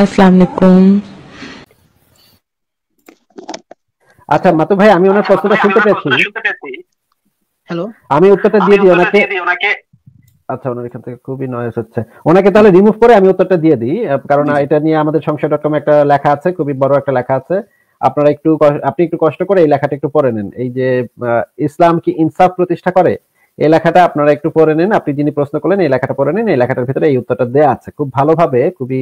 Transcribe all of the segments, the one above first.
আসসালামাইকুম আচ্ছা মাতু ভাই আমি ওনার প্রশ্নটা শুনতে পেয়েছি হ্যালো আমি উত্তরটা দিয়ে দিই ওনাকে আচ্ছা ওনার এখান থেকে খুবই নয়েস হচ্ছে ওনাকে তাহলে রিমুভ করে আমি উত্তরটা দিয়ে দিই কারণ এটা নিয়ে আমাদের ডট একটা লেখা আছে খুবই বড় একটা লেখা আছে আপনারা একটু আপনি একটু কষ্ট করে এই লেখাটা একটু পড়ে নেন এই যে ইসলাম কি ইনসাফ প্রতিষ্ঠা করে এই লেখাটা আপনারা একটু পড়ে নেন আপনি যিনি প্রশ্ন করলেন এই লেখাটা পড়ে নেন এই লেখাটার ভিতরে এই উত্তরটা দেয়া আছে খুব ভালোভাবে খুবই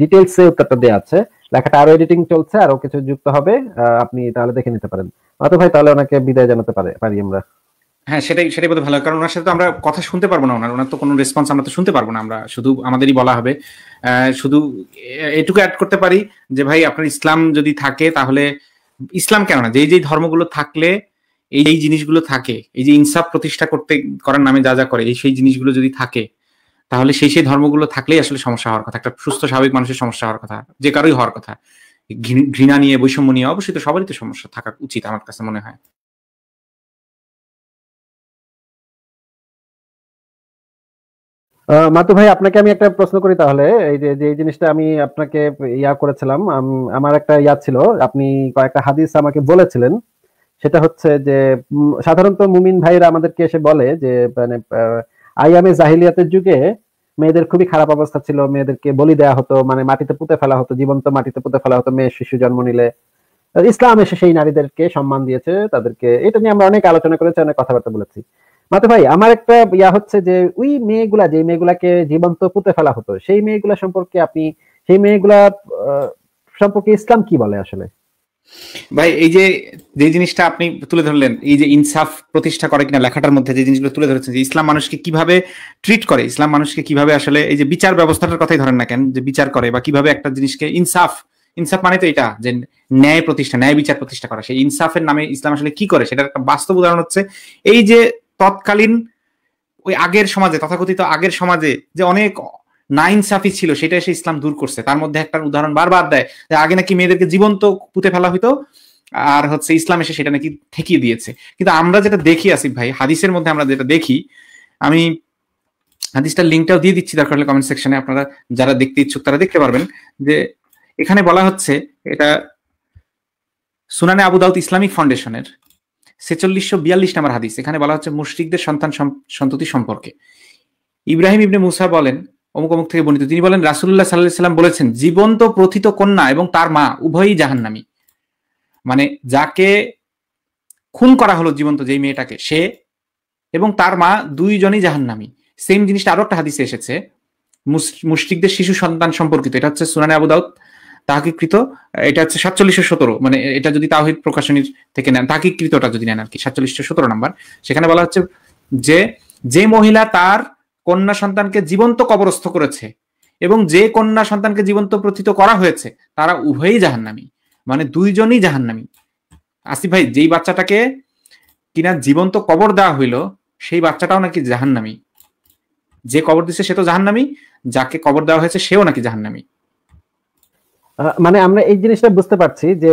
ডিটেলসে উত্তরটা দেওয়া আছে লেখাটা আরো এডিটিং চলছে আরো কিছু যুক্ত হবে আপনি তাহলে দেখে নিতে পারেন মাতো ভাই তাহলে ওনাকে বিদায় জানাতে পারে পারি আমরা হ্যাঁ সেটাই সেটাই বোধ ভালো কারণ ওনার সাথে তো আমরা কথা শুনতে পারবো না ওনার ওনার তো কোনো রেসপন্স আমরা তো শুনতে পারবো না আমরা শুধু আমাদেরই বলা হবে শুধু এটুকু অ্যাড করতে পারি যে ভাই আপনার ইসলাম যদি থাকে তাহলে ইসলাম কেন না যেই যেই ধর্মগুলো থাকলে এই এই জিনিসগুলো থাকে এই যে ইনসাফ প্রতিষ্ঠা করতে করার নামে যা যা করে এই সেই জিনিসগুলো যদি থাকে তাহলে সেই সেই ধর্মগুলো থাকলেই আসলে সমস্যা হওয়ার কথা একটা সুস্থ স্বাভাবিক মানুষের সমস্যা হওয়ার কথা যে কারোই হওয়ার কথা ঘৃণা নিয়ে বৈষম্য নিয়ে অবশ্যই তো সবারই তো সমস্যা থাকা উচিত আমার কাছে মনে হয় মাতু ভাই আপনাকে আমি একটা প্রশ্ন করি তাহলে এই যে যে জিনিসটা আমি আপনাকে ইয়া করেছিলাম আমার একটা ইয়া ছিল আপনি কয়েকটা হাদিস আমাকে বলেছিলেন সেটা হচ্ছে যে সাধারণত মুমিন ভাইরা আমাদেরকে এসে বলে যে মানে আইয়ামে জাহিলিয়াতের যুগে মেয়েদের খুবই খারাপ অবস্থা ছিল মেয়েদেরকে বলি দেয়া হতো মানে মাটিতে পুঁতে ফেলা হতো জীবন্ত মাটিতে পুঁতে ফেলা হতো মেয়ে শিশু জন্ম নিলে ইসলাম এসে সেই নারীদেরকে সম্মান দিয়েছে তাদেরকে এটা নিয়ে আমরা অনেক আলোচনা করেছি অনেক কথাবার্তা বলেছি মাতে ভাই আমার একটা ইয়া হচ্ছে যে ওই মেয়েগুলা যে মেয়েগুলাকে জীবন্ত পুঁতে ফেলা হতো সেই মেয়েগুলা সম্পর্কে আপনি সেই মেয়েগুলা সম্পর্কে ইসলাম কি বলে আসলে ভাই এই যে যে জিনিসটা আপনি তুলে ধরলেন এই যে ইনসাফ প্রতিষ্ঠা করে কিনা লেখাটার মধ্যে যে জিনিসগুলো তুলে ধরেছেন যে ইসলাম মানুষকে কিভাবে ট্রিট করে ইসলাম মানুষকে কিভাবে আসলে এই যে বিচার ব্যবস্থাটার কথাই ধরেন না কেন যে বিচার করে বা কিভাবে একটা জিনিসকে ইনসাফ ইনসাফ মানে তো এটা যে ন্যায় প্রতিষ্ঠা ন্যায় বিচার প্রতিষ্ঠা করা সেই ইনসাফের নামে ইসলাম আসলে কি করে সেটার একটা বাস্তব উদাহরণ হচ্ছে এই যে তৎকালীন ওই আগের সমাজে তথাকথিত আগের সমাজে যে অনেক নাইন সাফি ছিল সেটা এসে ইসলাম দূর করছে তার মধ্যে একটা উদাহরণ বারবার দেয় আগে নাকি মেয়েদেরকে জীবন্ত পুঁতে ফেলা হইতো আর হচ্ছে ইসলাম এসে সেটা নাকি ঠেকিয়ে দিয়েছে কিন্তু আমরা যেটা দেখি আসিফ ভাই হাদিসের মধ্যে আমরা যেটা দেখি আমি হাদিসটার লিঙ্কটাও দিয়ে দিচ্ছি দরকার হলে কমেন্ট সেকশনে আপনারা যারা দেখতে ইচ্ছুক তারা দেখতে পারবেন যে এখানে বলা হচ্ছে এটা সুনানে আবু দাউদ ইসলামিক ফাউন্ডেশনের ছেচল্লিশশো বিয়াল্লিশ নাম্বার হাদিস এখানে বলা হচ্ছে মুশরিকদের সন্তান সন্ততি সম্পর্কে ইব্রাহিম ইবনে মুসা বলেন অমুক অমুক থেকে বর্ণিত তিনি বলেন রাসুল্লাহ সাল্লাহ সাল্লাম বলেছেন জীবন্ত প্রথিত কন্যা এবং তার মা উভয়ই জাহান্নামি মানে যাকে খুন করা হলো জীবন্ত যেই মেয়েটাকে সে এবং তার মা দুইজনই জাহান্নামি সেম জিনিসটা আরো একটা হাদিসে এসেছে মুশরিকদের শিশু সন্তান সম্পর্কিত এটা হচ্ছে সুনানে আবুদাউদ তাহাকিকৃত এটা হচ্ছে সাতচল্লিশশো সতেরো মানে এটা যদি তাহিদ প্রকাশনীর থেকে নেন তাহাকিকৃতটা যদি নেন আর কি সাতচল্লিশশো সতেরো নাম্বার সেখানে বলা হচ্ছে যে যে মহিলা তার কন্যা সন্তানকে জীবন্ত কবরস্থ করেছে এবং যে কন্যা সন্তানকে জীবন্ত প্রথিত করা হয়েছে তারা উভয়ই জাহান্নামি মানে দুইজনই জাহান্নামি আসিফ ভাই যেই বাচ্চাটাকে কিনা জীবন্ত কবর দেওয়া হইল সেই বাচ্চাটাও নাকি জাহান্নামি যে কবর দিচ্ছে সে তো জাহান্নামি যাকে কবর দেওয়া হয়েছে সেও নাকি জাহান্নামি মানে আমরা এই জিনিসটা বুঝতে পারছি যে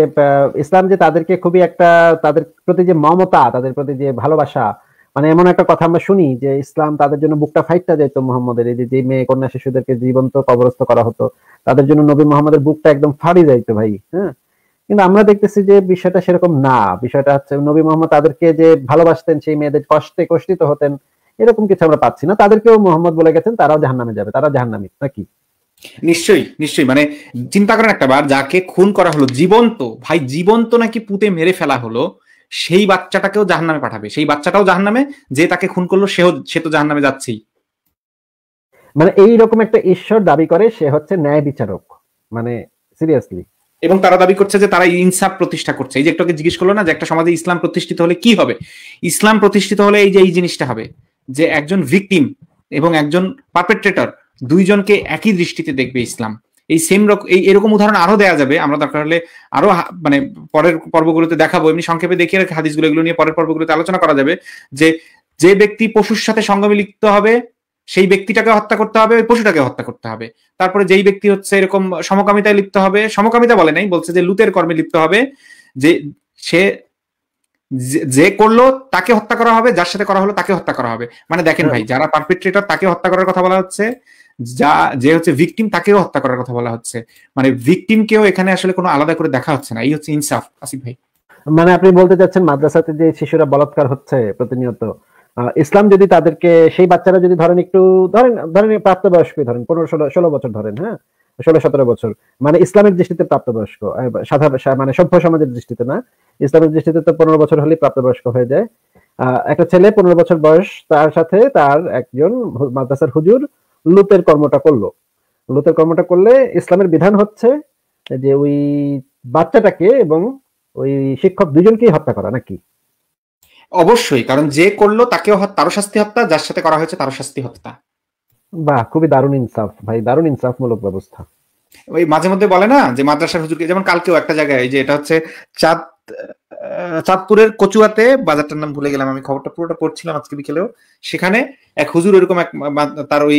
ইসলাম যে তাদেরকে খুবই একটা তাদের প্রতি যে মমতা তাদের প্রতি যে ভালোবাসা মানে এমন একটা কথা আমরা শুনি যে ইসলাম তাদের জন্য বুকটা ফাইটটা যেত মোহাম্মদের এই যে মেয়ে কন্যা শিশুদেরকে জীবন্ত কবরস্থ করা হতো তাদের জন্য নবী মোহাম্মদের বুকটা একদম ফাড়ি যাইত ভাই হ্যাঁ কিন্তু আমরা দেখতেছি যে বিষয়টা সেরকম না বিষয়টা হচ্ছে নবী মোহাম্মদ তাদেরকে যে ভালোবাসতেন সেই মেয়েদের কষ্টে কষ্টিত হতেন এরকম কিছু আমরা পাচ্ছি না তাদেরকেও মোহাম্মদ বলে গেছেন তারাও জাহান নামে যাবে তারা জাহান নামে নাকি নিশ্চয়ই নিশ্চয়ই মানে চিন্তা করেন একটা বার যাকে খুন করা হলো জীবন্ত ভাই জীবন্ত নাকি পুঁতে মেরে ফেলা হলো সেই বাচ্চাটাকেও জাহান নামে পাঠাবে সেই বাচ্চাটাও জাহান নামে যে তাকে খুন করলো সেও সে তো জাহান নামে যাচ্ছেই মানে এইরকম একটা ঈশ্বর দাবি করে সে হচ্ছে ন্যায় বিচারক মানে সিরিয়াসলি এবং তারা দাবি করছে যে তারা ইনসাফ প্রতিষ্ঠা করছে এই যে একটাকে জিজ্ঞেস করলো না যে একটা সমাজে ইসলাম প্রতিষ্ঠিত হলে কি হবে ইসলাম প্রতিষ্ঠিত হলে এই যে এই জিনিসটা হবে যে একজন ভিকটিম এবং একজন পারপেট্রেটর দুইজনকে একই দৃষ্টিতে দেখবে ইসলাম এই সেম রকম এই এরকম উদাহরণ আরো দেওয়া যাবে আমরা দরকার হলে আরো মানে পরের পর্বগুলোতে দেখাবো এমনি সংক্ষেপে দেখিয়ে রাখি হাদিসগুলো এগুলো নিয়ে পরের পর্বগুলোতে আলোচনা করা যাবে যে যে ব্যক্তি পশুর সাথে সঙ্গমে লিখতে হবে সেই ব্যক্তিটাকে হত্যা করতে হবে ওই পশুটাকে হত্যা করতে হবে তারপরে যেই ব্যক্তি হচ্ছে এরকম সমকামিতায় লিপ্ত হবে সমকামিতা বলে নাই বলছে যে লুতের কর্মে লিপ্ত হবে যে সে যে করলো তাকে হত্যা করা হবে যার সাথে করা হলো তাকে হত্যা করা হবে মানে দেখেন হ্যাঁ। ভাই যারা পারপেট্রেটর তাকে হত্যা করার কথা বলা হচ্ছে যা যে হচ্ছে ভিকটিম তাকেও হত্যা করার কথা বলা হচ্ছে মানে ভিকটিম কেও এখানে আসলে কোনো আলাদা করে দেখা হচ্ছে না এই হচ্ছে ইনসাফ আসিফ ভাই মানে আপনি বলতে চাচ্ছেন মাদ্রাসাতে যে শিশুরা বলাৎকার হচ্ছে প্রতিনিয়ত ইসলাম যদি তাদেরকে সেই বাচ্চারা যদি ধরেন একটু ধরেন ধরেন প্রাপ্তবয়স্ক ধরেন পনেরো ষোলো ষোলো বছর ধরেন হ্যাঁ ষোলো সতেরো বছর মানে ইসলামের দৃষ্টিতে প্রাপ্তবয়স্ক সাধারণ মানে সভ্য সমাজের দৃষ্টিতে না ইসলামের দৃষ্টিতে তো পনেরো বছর হলে প্রাপ্তবয়স্ক হয়ে যায় একটা ছেলে পনেরো বছর বয়স তার সাথে তার একজন মাদ্রাসার হুজুর লুতের কর্মটা করলো লুতের কর্মটা করলে ইসলামের বিধান হচ্ছে যে ওই বাচ্চাটাকে এবং ওই শিক্ষক দুজনকেই হত্যা করা নাকি অবশ্যই কারণ যে করলো তাকেও তারও শাস্তি হত্যা যার সাথে করা হয়েছে তারও শাস্তি হত্যা বাহ খুবই দারুণ ইনসাফ ভাই দারুণ ইনসাফ মূলক ব্যবস্থা ওই মাঝে মধ্যে বলে না যে মাদ্রাসার হুজুরকে যেমন কালকেও একটা জায়গায় যে এটা হচ্ছে চাঁদ চাঁদপুরের কচুয়াতে বাজারটার নাম ভুলে গেলাম আমি খবরটা পুরোটা পড়ছিলাম আজকে বিকেলেও সেখানে এক হুজুর এরকম এক তার ওই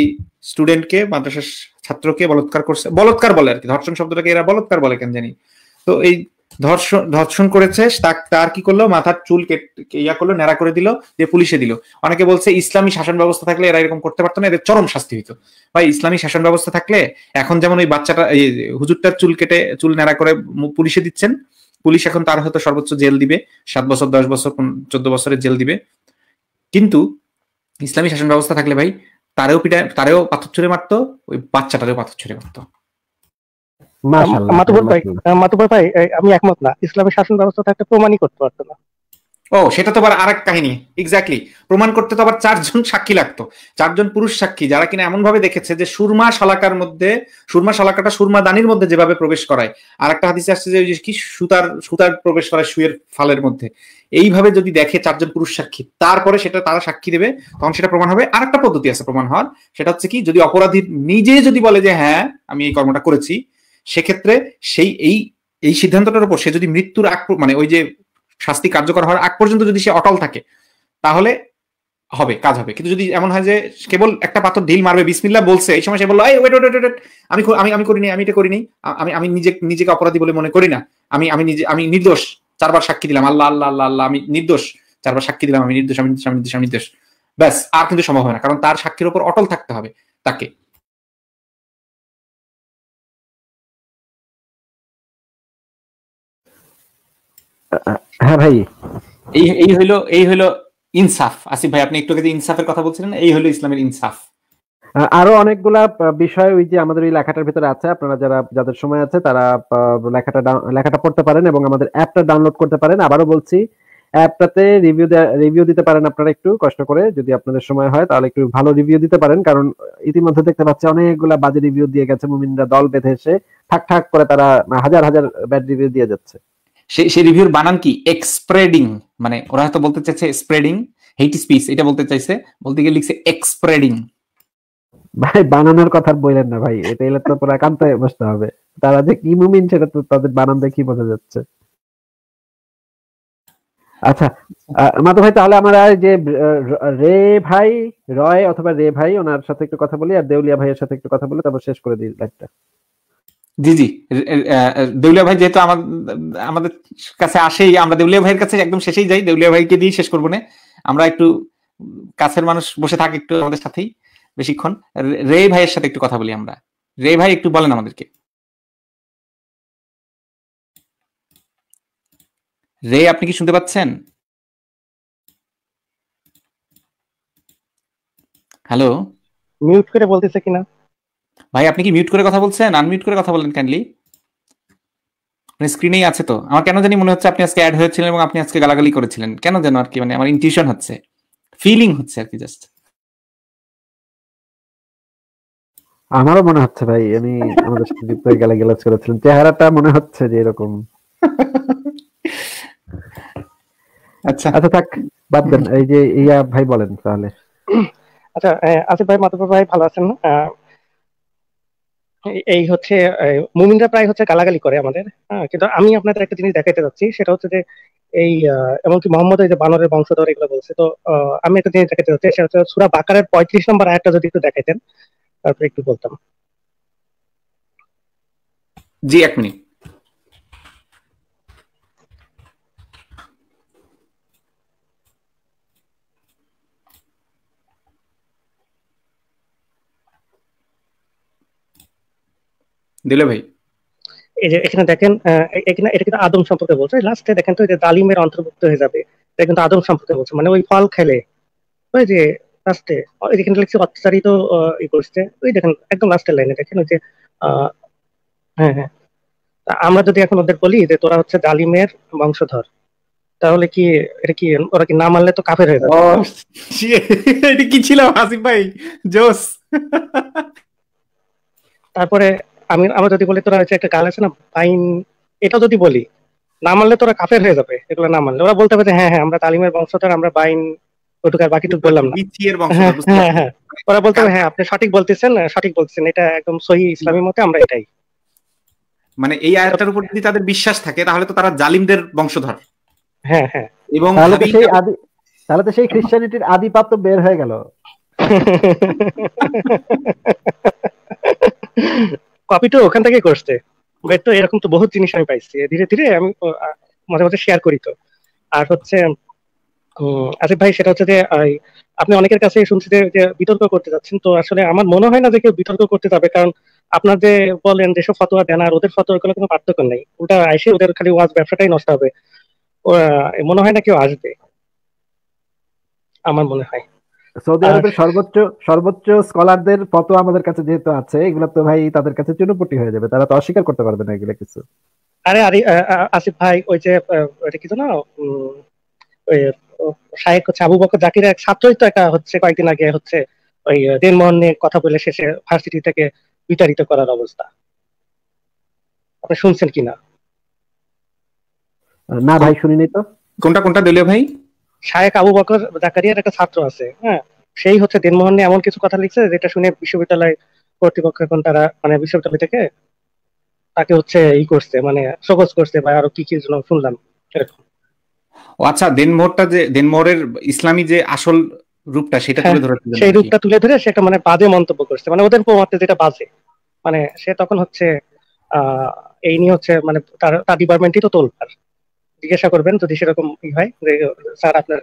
স্টুডেন্টকে মাদ্রাসার ছাত্রকে বলৎকার করছে বলৎকার বলে আর কি ধর্ষণ শব্দটাকে এরা বলৎকার বলে কেন জানি তো এই ধর্ষণ ধর্ষণ করেছে তার কি করলো মাথার চুল কেটে ইয়া করলো ন্যাড়া করে দিল যে পুলিশে দিল অনেকে বলছে ইসলামী শাসন ব্যবস্থা থাকলে এরা এরকম করতে পারতো না এদের চরম শাস্তি হইতো ভাই ইসলামী শাসন ব্যবস্থা থাকলে এখন যেমন ওই বাচ্চাটা এই হুজুরটার চুল কেটে চুল ন্যাড়া করে পুলিশে দিচ্ছেন পুলিশ এখন তার হয়তো সর্বোচ্চ জেল দিবে সাত বছর দশ বছর চোদ্দ বছরের জেল দিবে কিন্তু ইসলামী শাসন ব্যবস্থা থাকলে ভাই তারেও পিটা তারেও পাথর ছুড়ে মারতো ওই বাচ্চাটারেও পাথর ছুড়ে মারতো মাতুবর ভাই মাতুবর ভাই আমি একমত না ইসলামের শাসন ব্যবস্থা থাকতে প্রমাণই করতে পারতো না ও সেটা তো আবার আরেক কাহিনী এক্স্যাক্টলি প্রমাণ করতে তো আবার চারজন সাক্ষী লাগতো চারজন পুরুষ সাক্ষী যারা কিনা এমন ভাবে দেখেছে যে সুরমা শালাকার মধ্যে সুরমা শালাকাটা সুরমা দানির মধ্যে যেভাবে প্রবেশ করায় আর একটা হাদিসে আসছে যে কি সুতার সুতার প্রবেশ করায় সুয়ের ফালের মধ্যে এইভাবে যদি দেখে চারজন পুরুষ সাক্ষী তারপরে সেটা তারা সাক্ষী দেবে তখন সেটা প্রমাণ হবে আর একটা পদ্ধতি আছে প্রমাণ হওয়ার সেটা হচ্ছে কি যদি অপরাধী নিজে যদি বলে যে হ্যাঁ আমি এই কর্মটা করেছি সেক্ষেত্রে সেই এই এই সিদ্ধান্তটার উপর সে যদি মৃত্যুর আগ মানে ওই যে শাস্তি কার্যকর হওয়ার আগ পর্যন্ত যদি সে অটল থাকে তাহলে হবে কাজ হবে কিন্তু যদি এমন হয় যে কেবল একটা পাথর ঢিল মারবে বিসমিল্লা বলছে এই সময় সে বললো ওয়েট ওয়েট ওয়েট আমি আমি আমি করিনি আমি এটা করিনি আমি আমি নিজে নিজেকে অপরাধী বলে মনে করি না আমি আমি নিজে আমি নির্দোষ চারবার সাক্ষী দিলাম আল্লাহ আল্লাহ আল্লাহ আল্লাহ আমি নির্দোষ চারবার সাক্ষী দিলাম আমি নির্দোষ আমি নির্দোষ আমি নির্দোষ আমি নির্দোষ ব্যাস আর কিন্তু সম্ভব হয় না কারণ তার সাক্ষীর উপর অটল থাকতে হবে তাকে হ্যাঁ ভাই এই এই হলো এই হলো ইনসাফ আসিফ ভাই আপনি একটু আগে ইনসাফের কথা বলছিলেন এই হলো ইসলামের ইনসাফ আরো অনেকগুলা বিষয় ওই যে আমাদের লেখাটার ভিতরে আছে আপনারা যারা যাদের সময় আছে তারা লেখাটা লেখাটা পড়তে পারেন এবং আমাদের অ্যাপটা ডাউনলোড করতে পারেন আবারও বলছি অ্যাপটাতে রিভিউ রিভিউ দিতে পারেন আপনারা একটু কষ্ট করে যদি আপনাদের সময় হয় তাহলে একটু ভালো রিভিউ দিতে পারেন কারণ ইতিমধ্যে দেখতে পাচ্ছি অনেকগুলা বাজে রিভিউ দিয়ে গেছে মুমিনরা দল বেঁধে এসে ঠাক ঠাক করে তারা হাজার হাজার ব্যাড রিভিউ দিয়ে যাচ্ছে সেই রিভিউর বানান কি এক্সপ্রেডিং মানে ওরা হয়তো বলতে চাইছে স্প্রেডিং হেট স্পিচ এটা বলতে চাইছে বলতে গিয়ে লিখছে এক্সপ্রেডিং ভাই বানানোর কথা বললেন না ভাই এটা এলে তো পুরো একান্ত বসতে হবে তারা যে কি মুমিন সেটা তো তাদের বানান দেখে বোঝা যাচ্ছে আচ্ছা মাতো ভাই তাহলে আমরা যে রে ভাই রয় অথবা রে ভাই ওনার সাথে একটু কথা বলি আর দেউলিয়া ভাইয়ের সাথে একটু কথা বলি তারপর শেষ করে দিই লাইভটা জি জি দেউলিয়া ভাই যেহেতু আমাদের কাছে আসেই আমরা দেউলিয়া ভাইয়ের কাছে একদম শেষেই যাই দেউলিয়া ভাইকে দিয়ে শেষ করবো না আমরা একটু কাছের মানুষ বসে থাকে একটু আমাদের সাথেই বেশিক্ষণ রে ভাইয়ের সাথে একটু কথা বলি আমরা রে ভাই একটু বলেন আমাদেরকে রে আপনি কি শুনতে পাচ্ছেন হ্যালো মিউট করে বলতেছে কিনা ভাই আপনি কি মিউট করে কথা বলছেন আনমিউট করে কথা বলেন কাইন্ডলি মানে স্ক্রিনেই আছে তো আমার কেন জানি মনে হচ্ছে আপনি আজকে অ্যাড হয়েছিলেন এবং আপনি আজকে গালাগালি করেছিলেন কেন যেন আর কি মানে আমার ইনটিউশন হচ্ছে ফিলিং হচ্ছে আর কি জাস্ট আমারও মনে হচ্ছে ভাই আমি আমাদের সাথে দীপ্তই গালাগালাজ করেছিলাম চেহারাটা মনে হচ্ছে যে এরকম আচ্ছা আচ্ছা থাক বাদ দেন এই যে ইয়া ভাই বলেন তাহলে আচ্ছা আসিফ ভাই মাতুপুর ভাই ভালো আছেন এই হচ্ছে মুমিনরা প্রায় হচ্ছে গালাগালি করে আমাদের হ্যাঁ কিন্তু আমি আপনাদের একটা জিনিস দেখাইতে যাচ্ছি সেটা হচ্ছে যে এই এমনকি মোহাম্মদ এই যে বানরের বংশধর এগুলো বলছে তো আমি একটা জিনিস দেখাইতে যাচ্ছি সেটা হচ্ছে সুরা বাকারের পঁয়ত্রিশ নম্বর আয়টা যদি একটু দেখাইতেন তারপরে একটু বলতাম জি এক মিনিট দিলে ভাই এই যে এখানে দেখেন এখানে এটা কিন্তু আদম সম্পর্কে বলছে লাস্টে দেখেন তো এটা দালিমের অন্তর্ভুক্ত হয়ে যাবে এটা কিন্তু আদম সম্পর্কে বলছে মানে ওই ফল খেলে ওই যে লাস্টে এখানে লিখছে অত্যাচারিত ই করছে ওই দেখেন একদম লাস্টের লাইনে দেখেন ওই যে হ্যাঁ হ্যাঁ আমরা যদি এখন ওদের বলি যে তোরা হচ্ছে জালিমের বংশধর তাহলে কি এটা কি ওরা কি না মানলে তো কাফের হয়ে যাবে এটা কি ছিল হাসিফ ভাই জোস তারপরে আমি আমরা যদি বলি তোরা হচ্ছে একটা গান আছে না বাইন এটা যদি বলি না মানলে তোরা কাফের হয়ে যাবে এগুলো না মানলে ওরা বলতে পারে হ্যাঁ হ্যাঁ আমরা তালিমের বংশধর আমরা বাইন ওটুকার বললাম না হ্যাঁ, হ্যাঁ, হ্যাঁ। ওরা বলতে হ্যাঁ আপনি সঠিক বলতেছেন সঠিক বলতেছেন এটা একদম সহি ইসলামী মতে আমরা এটাই মানে এই আয়াতটার উপর যদি তাদের বিশ্বাস থাকে তাহলে তো তারা জালিমদের বংশধর হ্যাঁ হ্যাঁ এবং তাহলে তো সেই আদি তাহলে তো সেই খ্রিস্টানিটির আদি পাপ তো বের হয়ে গেল পাপিটো ওখান থেকে করছে তো এরকম তো বহু জিনিস আমি পাইছি ধীরে ধীরে আমি মাঝে মাঝে শেয়ার করি তো আর হচ্ছে আসিফ ভাই সেটা হচ্ছে যে আপনি অনেকের কাছে শুনছি যে বিতর্ক করতে যাচ্ছেন তো আসলে আমার মনে হয় না যে কেউ বিতর্ক করতে যাবে কারণ আপনার যে বলেন যেসব ফতোয়া দেন আর ওদের ফতোয়া কোনো পার্থক্য নেই ওটা আইসে ওদের খালি ওয়াজ ব্যবসাটাই নষ্ট হবে মনে হয় না কেউ আসবে আমার মনে হয় সৌদি আরবের সর্বোচ্চ সর্বোচ্চ স্কলারদের ফটো আমাদের কাছে যেহেতু আছে এগুলো তো ভাই তাদের কাছে চুনোপটি হয়ে যাবে তারা তো অস্বীকার করতে পারবে না এগুলো কিছু আরে আরে আসিফ ভাই ওই যে এটা কি না শায়েক হচ্ছে আবু বকর জাকির এক ছাত্রই তো একটা হচ্ছে কয়েকদিন আগে হচ্ছে ওই দেনমোহন নিয়ে কথা বলে শেষে ভার্সিটি থেকে বিতাড়িত করার অবস্থা আপনি শুনছেন কিনা না ভাই শুনিনি তো কোনটা কোনটা দিলে ভাই শায়েখ আবু বকর জাকারিয়ার একটা ছাত্র আছে হ্যাঁ সেই হচ্ছে দিনমোহন নিয়ে এমন কিছু কথা লিখছে যেটা শুনে বিশ্ববিদ্যালয় কর্তৃপক্ষ এখন তারা মানে বিশ্ববিদ্যালয় থেকে তাকে হচ্ছে ই করছে মানে সকজ করছে বা আরো কি কি যেন শুনলাম এরকম ও আচ্ছা দিনমোহরটা যে দিনমোহরের ইসলামী যে আসল রূপটা সেটা তুলে হ্যাঁ, ধরে সেই রূপটা তুলে ধরে সেটা মানে বাজে মন্তব্য করছে মানে ওদের মতে যেটা বাজে মানে সে তখন হচ্ছে আহ এই নিয়ে হচ্ছে মানে তার ডিপার্টমেন্টই তো তোলপার জিজ্ঞাসা করবেন যদি সেরকম ই হয় যে স্যার আপনার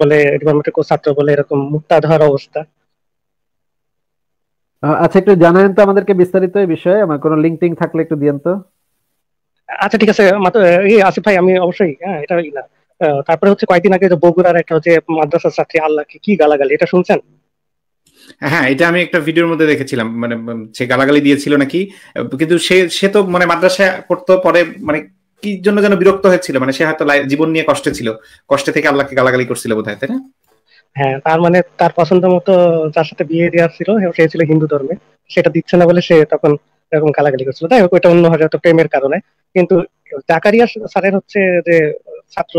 বলে ডিপার্টমেন্টের ছাত্র বলে এরকম মুক্তা অবস্থা আচ্ছা একটু জানেন তো আমাদেরকে বিস্তারিত এই বিষয়ে আমার কোনো লিঙ্ক টিং থাকলে একটু দিয়েন তো আচ্ছা ঠিক আছে আসিফ ভাই আমি অবশ্যই হ্যাঁ এটা না তারপরে হচ্ছে কয়েকদিন আগে যে বগুড়ার একটা হচ্ছে মাদ্রাসার ছাত্রী আল্লাহকে কি গালাগালি এটা শুনছেন হ্যাঁ এটা আমি একটা ভিডিওর মধ্যে দেখেছিলাম মানে সে গালাগালি দিয়েছিল নাকি কিন্তু সে সে তো মানে মাদ্রাসা করতো পরে মানে কি জন্য যেন বিরক্ত হয়েছিল মানে সে হয়তো জীবন নিয়ে কষ্টে ছিল কষ্টে থেকে আল্লাহকে গালাগালি করছিল হয় তাই না হ্যাঁ তার মানে তার পছন্দ মতো যার সাথে বিয়ে দেওয়ার ছিল সে ছিল হিন্দু ধর্মে সেটা দিচ্ছে না বলে সে তখন এরকম গালাগালি করছিল তাই হোক ওইটা অন্য হয়তো প্রেমের কারণে কিন্তু জাকারিয়া স্যারের হচ্ছে যে ছাত্র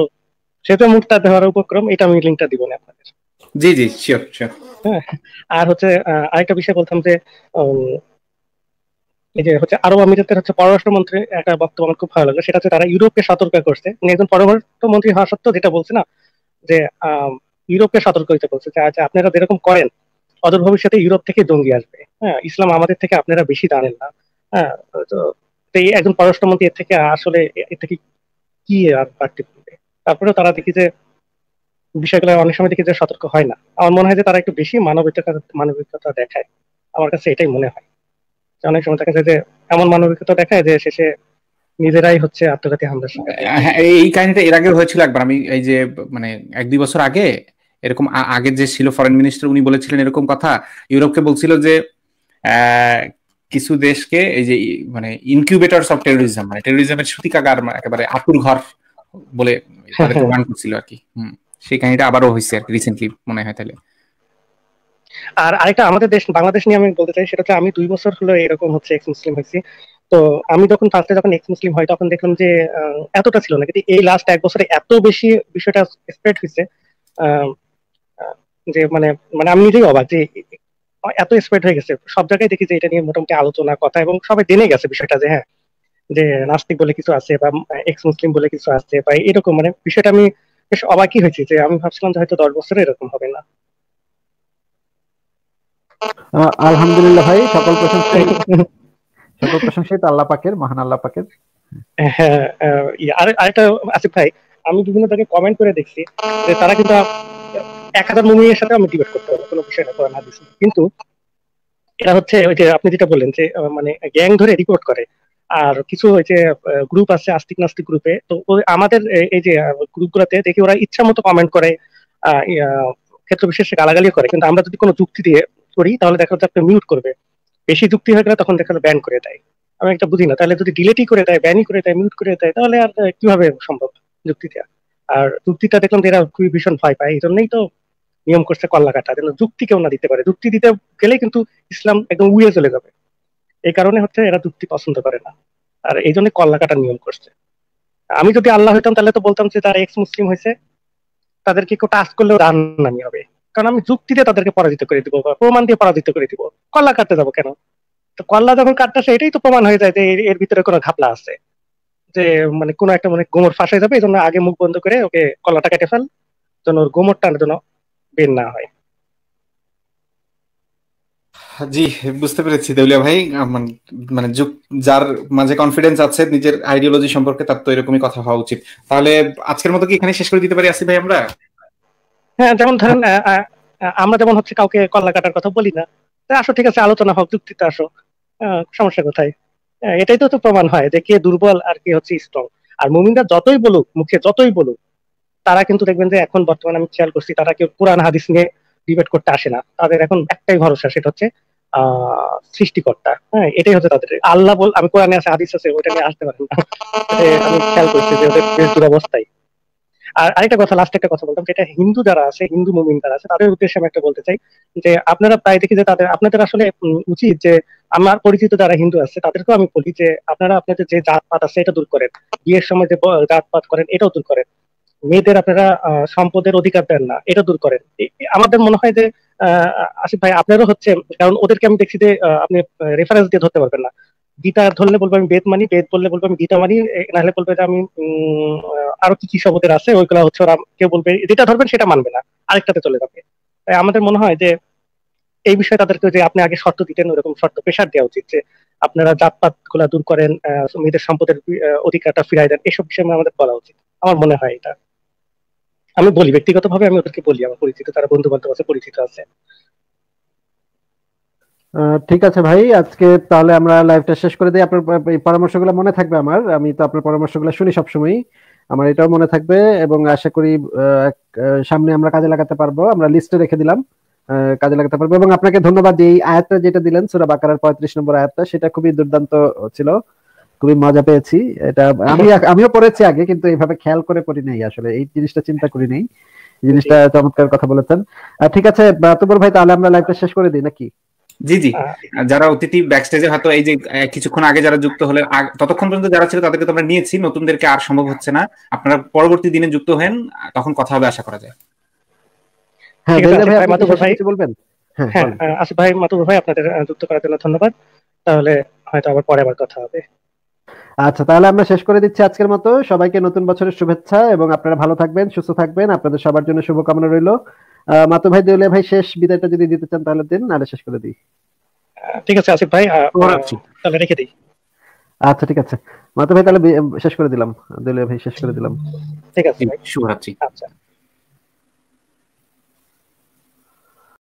সে তো মুক্তাদ হওয়ার উপক্রম এটা আমি লিঙ্কটা দিব না আপনাদের জি জি শিওর শিওর হ্যাঁ, আর হচ্ছে আরেকটা বিষয় বলতাম যে এই যে হচ্ছে আরব আমিরাতের হচ্ছে পররাষ্ট্র মন্ত্রী একটা বক্তব্য আমার খুব ভালো লাগে সেটা হচ্ছে তারা ইউরোপকে সতর্ক করছে উনি একজন পররাষ্ট্র মন্ত্রী হওয়া সত্ত্বেও যেটা বলছে না যে ইউরোপকে সতর্ক দিতে বলছে যে আচ্ছা আপনারা যেরকম করেন অদূর ভবিষ্যতে ইউরোপ থেকে জঙ্গি আসবে হ্যাঁ ইসলাম আমাদের থেকে আপনারা বেশি জানেন না হ্যাঁ তো এই একজন পররাষ্ট্রমন্ত্রী এর থেকে আসলে এর থেকে কি আর বাড়তে পারবে তারপরেও তারা দেখি যে বিষয়গুলো অনেক সময় দেখি যে সতর্ক হয় না আমার মনে হয় যে তারা একটু বেশি মানবিকতা মানবিকতা দেখায় আমার কাছে এটাই মনে হয় অনেক সময় দেখা যায় যে এমন মানবিকতা দেখায় যে শেষে নিজেরাই হচ্ছে আত্মঘাতী হামলার সঙ্গে হ্যাঁ, এই কাহিনীটা এর আগে হয়েছিল একবার আমি এই যে মানে এক দুই বছর আগে এরকম আগে যে ছিল ফরেন মিনিস্টার উনি বলেছিলেন এরকম কথা ইউরোপকে বলছিল যে কিছু দেশকে এই যে মানে ইনকিউবেটরস অফ টেরোরিজম মানে টেরোরিজমের সূতিকাগার মানে একেবারে আতুর ঘর বলে হ্যাঁ, তাদেরকে হ্যাঁ। করছিল আর কি হম সেই কাহিনীটা আবারও হয়েছে আর কি রিসেন্টলি মনে হয় তাহলে আর আরেকটা আমাদের দেশ বাংলাদেশ নিয়ে আমি বলতে চাই সেটা হচ্ছে আমি দুই বছর হলো এরকম হচ্ছে এক্স মুসলিম হয়েছি তো আমি যখন ফার্স্টে যখন এক্স মুসলিম হয় তখন দেখলাম যে এতটা ছিল না কিন্তু এই লাস্ট এক বছরে এত বেশি বিষয়টা স্প্রেড হয়েছে যে মানে মানে আমি নিজেই অবাক যে এত স্প্রেড হয়ে গেছে সব জায়গায় দেখি যে এটা নিয়ে মোটামুটি আলোচনা কথা এবং সবাই জেনে গেছে বিষয়টা যে হ্যাঁ যে নাস্তিক বলে কিছু আছে বা এক্স মুসলিম বলে কিছু আছে বা এরকম মানে বিষয়টা আমি বেশ অবাকই হয়েছি যে আমি ভাবছিলাম যে হয়তো দশ বছরে এরকম হবে না আলহামদুলিল্লাহ ভাই সকল প্রশংসা সকল প্রশংসিত আল্লাহ পাকের মহান আল্লাহ পাকের হ্যাঁ আরেকটা আসিফ ভাই আমি বিভিন্ন তাকে কমেন্ট করে দেখছি যে তারা কিন্তু এক হাজার মুমিনের সাথে আমি ডিবেট করতে পারবো কোনো বিষয় না কোরআন হাদিস কিন্তু এরা হচ্ছে ওই যে আপনি যেটা বললেন যে মানে গ্যাং ধরে রিপোর্ট করে আর কিছু ওই যে গ্রুপ আছে আস্তিক নাস্তিক গ্রুপে তো আমাদের এই যে গ্রুপ গ্রুপগুলোতে দেখি ওরা ইচ্ছা মতো কমেন্ট করে ক্ষেত্র বিশেষে গালাগালি করে কিন্তু আমরা যদি কোনো যুক্তি দিয়ে করি তাহলে দেখা যাচ্ছে মিউট করবে বেশি যুক্তি হয়ে গেলে তখন দেখা যাবে ব্যান করে দেয় আমি একটা বুঝি না তাহলে যদি ডিলেটই করে দেয় ব্যানই করে দেয় মিউট করে দেয় তাহলে আর কিভাবে সম্ভব যুক্তি দেওয়া আর যুক্তিটা দেখলাম যে এরা খুবই ভীষণ ভয় পায় এই জন্যই তো নিয়ম করছে কল্লা কাটা যেন যুক্তি কেউ না দিতে পারে যুক্তি দিতে গেলে কিন্তু ইসলাম একদম উড়ে চলে যাবে এই কারণে হচ্ছে এরা যুক্তি পছন্দ করে না আর এই জন্য কল্লা কাটার নিয়ম করছে আমি যদি আল্লাহ হইতাম তাহলে তো বলতাম যে তারা এক্স মুসলিম হয়েছে তাদেরকে কেউ টাচ করলেও রান নামি হবে কারণ আমি যুক্তিতে তাদেরকে পরাজিত করে দিব বা প্রমাণ দিয়ে পরাজিত করে দিব কল্লা কাটতে যাবো কেন তো কল্লা যখন কাটতেছে এটাই তো প্রমাণ হয়ে যায় যে এর ভিতরে কোনো ঘাপলা আছে যে মানে কোনো একটা মানে গোমর ফাঁস হয়ে যাবে এই জন্য আগে মুখ বন্ধ করে ওকে কল্লাটা কেটে ফেল যেন ওর গোমর টানার জন্য বের না হয় জি বুঝতে পেরেছি দেউলিয়া ভাই মানে যার মাঝে কনফিডেন্স আছে নিজের আইডিওলজি সম্পর্কে তার তো এরকমই কথা হওয়া উচিত তাহলে আজকের মতো কি এখানে শেষ করে দিতে পারি আসি ভাই আমরা হ্যাঁ যেমন ধরেন আমরা যেমন হচ্ছে কাউকে কল্লা কাটার কথা বলি না আসো ঠিক আছে আলোচনা হোক যুক্তিতে আসো সমস্যা কোথায় এটাই তো প্রমাণ হয় যে কে দুর্বল আর কে হচ্ছে স্ট্রং আর মুমিনরা যতই বলুক মুখে যতই বলুক তারা কিন্তু দেখবেন যে এখন বর্তমানে আমি খেয়াল করছি তারা কেউ কোরআন হাদিস নিয়ে ডিবেট করতে আসে না তাদের এখন একটাই ভরসা সেটা হচ্ছে আহ সৃষ্টিকর্তা হ্যাঁ এটাই হচ্ছে তাদের আল্লাহ বল আমি কোরআনে আছে হাদিস আছে ওটা নিয়ে আসতে পারেন না আমি খেয়াল করছি যে ওদের বেশ দুরবস্থায় আর আরেকটা কথা লাস্ট একটা কথা বলতাম যেটা হিন্দু যারা আছে হিন্দু মুমিন যারা আছে তাদের উদ্দেশ্যে আমি একটা বলতে চাই যে আপনারা প্রায় দেখি যে তাদের আপনাদের আসলে উচিত যে আমার পরিচিত যারা হিন্দু আছে তাদেরকেও আমি বলি যে আপনারা আপনাদের যে জাতপাত আছে এটা দূর করেন বিয়ের সময় যে জাতপাত করেন এটাও দূর করেন মেয়েদের আপনারা সম্পদের অধিকার দেন না এটা দূর করেন আমাদের মনে হয় যে আহ আসিফ ভাই আপনারও হচ্ছে কারণ ওদেরকে আমি দেখছি যে আপনি রেফারেন্স দিয়ে ধরতে পারবেন না গীতা ধরলে বলবো আমি বেদ মানি বেদ বললে বলবো আমি গীতা মানি নাহলে বলবে যে আমি আরো কি কি শব্দের আছে ওইগুলা হচ্ছে ওরা কেউ বলবে যেটা ধরবেন সেটা মানবে না আরেকটাতে চলে যাবে আমাদের মনে হয় যে এই বিষয়ে তাদেরকে যে আপনি আগে শর্ত দিতেন ওরকম শর্ত প্রেশার দেওয়া উচিত যে আপনারা জাতপাত গুলা দূর করেন মেয়েদের সম্পদের অধিকারটা ফিরাই দেন এসব বিষয়ে আমাদের বলা উচিত আমার মনে হয় এটা আমি বলি ব্যক্তিগতভাবে আমি ওদেরকে বলি আমার পরিচিত তারা বন্ধু বান্ধব আছে পরিচিত আছে ঠিক আছে ভাই আজকে তাহলে আমরা লাইভটা শেষ করে দিই আপনার পরামর্শগুলো মনে থাকবে আমার আমি তো আপনার পরামর্শগুলো শুনি সবসময় আমার এটাও মনে থাকবে এবং আশা করি সামনে আমরা কাজে লাগাতে পারবো আমরা লিস্টে রেখে দিলাম কাজে লাগাতে পারবো এবং আপনাকে ধন্যবাদ এই আয়াতটা যেটা দিলেন সুরা বাকারার পঁয়ত্রিশ নম্বর আয়াতটা সেটা খুবই দুর্দান্ত ছিল খুবই মজা পেয়েছি এটা আমি আমিও পড়েছি আগে কিন্তু এইভাবে খেয়াল করে পড়ি নাই আসলে এই জিনিসটা চিন্তা করি নাই জিনিসটা চমৎকার কথা বলেছেন ঠিক আছে তোমার ভাই তাহলে আমরা লাইভটা শেষ করে দিই নাকি জি জি যারা অতিথি ব্যাকস্টেজে হয়তো এই যে কিছুক্ষণ আগে যারা যুক্ত হলে ততক্ষণ পর্যন্ত যারা ছিল তাদেরকে তো আমরা নিয়েছি নতুনদেরকে আর সম্ভব হচ্ছে না আপনারা পরবর্তী দিনে যুক্ত হন তখন কথা হবে আশা করা যায় হ্যাঁ আসিফ ভাই মাতুর হ্যাঁ, হ্যাঁ, ভাই আপনাদের যুক্ত করার জন্য ধন্যবাদ তাহলে হয়তো আবার পরে আবার কথা হবে আচ্ছা তাহলে আমরা শেষ করে দিচ্ছি আজকের মতো সবাইকে নতুন বছরের শুভেচ্ছা এবং আপনারা ভালো থাকবেন সুস্থ থাকবেন আপনাদের সবার জন্য শুভকামনা রইল মাতু ভাই দেউলিয়া ভাই শেষ বিদায়টা যদি দিতে চান তাহলে দিন নাহলে শেষ করে দিই ঠিক আছে আসিফ ভাই তাহলে রেখে দিই আচ্ছা ঠিক আছে মাতু ভাই তাহলে শেষ করে দিলাম দেউলিয়া ভাই শেষ করে দিলাম ঠিক আছে শুভরাত্রি আচ্ছা